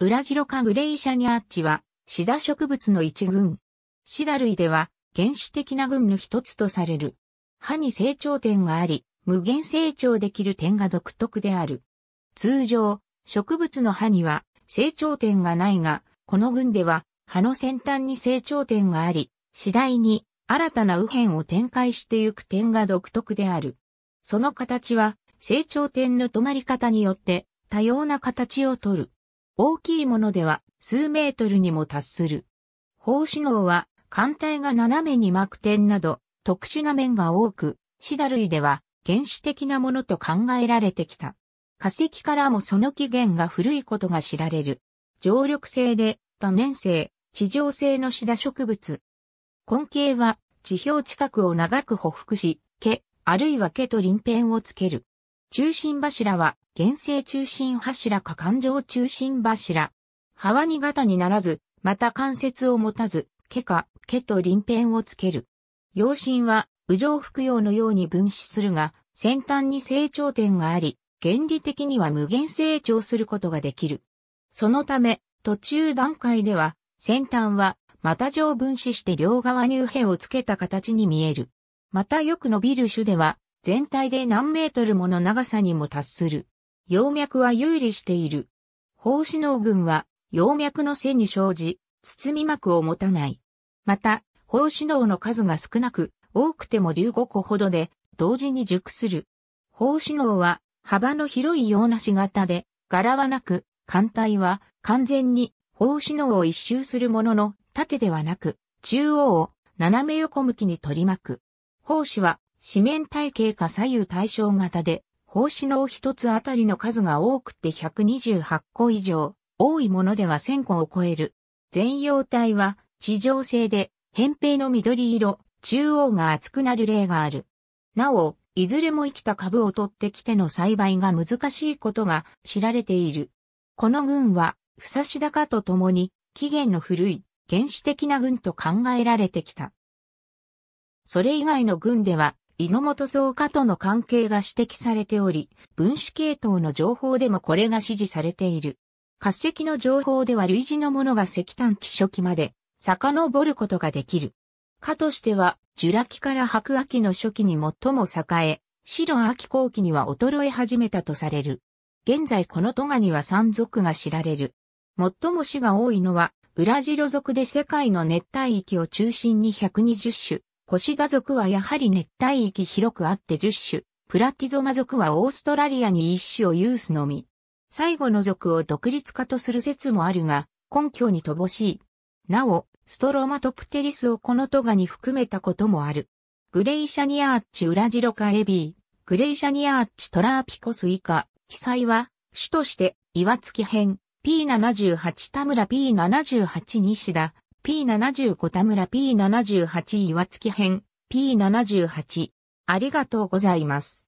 ウラジロカグレイシャニアッチは、シダ植物の一群。シダ類では、原始的な群の一つとされる。歯に成長点があり、無限成長できる点が独特である。通常、植物の歯には成長点がないが、この群では歯の先端に成長点があり、次第に新たな右辺を展開してゆく点が独特である。その形は成長点の止まり方によって多様な形をとる。大きいものでは数メートルにも達する。砲子能は艦隊が斜めに巻く点など特殊な面が多く、シダ類では原始的なものと考えられてきた。化石からもその起源が古いことが知られる。常緑性で多年生、地上性のシダ植物。根茎は地表近くを長く匍匐し、毛、あるいは毛と輪辺をつける。中心柱は原生中心柱か環状中心柱。葉は二型にならず、また関節を持たず、毛か、毛と輪辺をつける。陽身は、右上服用のように分子するが、先端に成長点があり、原理的には無限成長することができる。そのため、途中段階では、先端は、また上分子して両側に右辺をつけた形に見える。またよく伸びる種では、全体で何メートルもの長さにも達する。葉脈は有利している。胞子脳群は、葉脈の背に生じ、包み膜を持たない。また、胞子脳の数が少なく、多くても15個ほどで、同時に熟する。胞子脳は、幅の広い洋梨型で、柄はなく、艦隊は完全に胞子脳を一周するものの縦ではなく、中央を斜め横向きに取り巻く。胞子は四面体系か左右対称型で、奉子の一つあたりの数が多くて128個以上、多いものでは1000個を超える。全容体は地上性で、扁平の緑色、中央が厚くなる例がある。なお、いずれも生きた株を取ってきての栽培が難しいことが知られている。この群は、ふさし高とともに、起源の古い原始的な群と考えられてきた。それ以外の群では、猪本草加との関係が指摘されており、分子系統の情報でもこれが指示されている。化石の情報では類似のものが石炭期初期まで遡ることができる。かとしては、ジュラ紀から白亜紀の初期に最も栄え、白亜紀後期には衰え始めたとされる。現在このトガには山族が知られる。最も種が多いのは、ウラジロ族で世界の熱帯域を中心に120種、コシガ族はやはり熱帯域広くあって10種、プラティゾマ族はオーストラリアに一種を有すのみ。最後の族を独立化とする説もあるが、根拠に乏しい。なお、ストロマトプテリスをこのトガに含めたこともある。グレイシャニアーッチウラジロカエビー、グレイシャニアーッチトラーピコス以下、被災は、主として、岩月編、P78 田村 P78 西田、P75 田村 P78 岩月編 P78 ありがとうございます。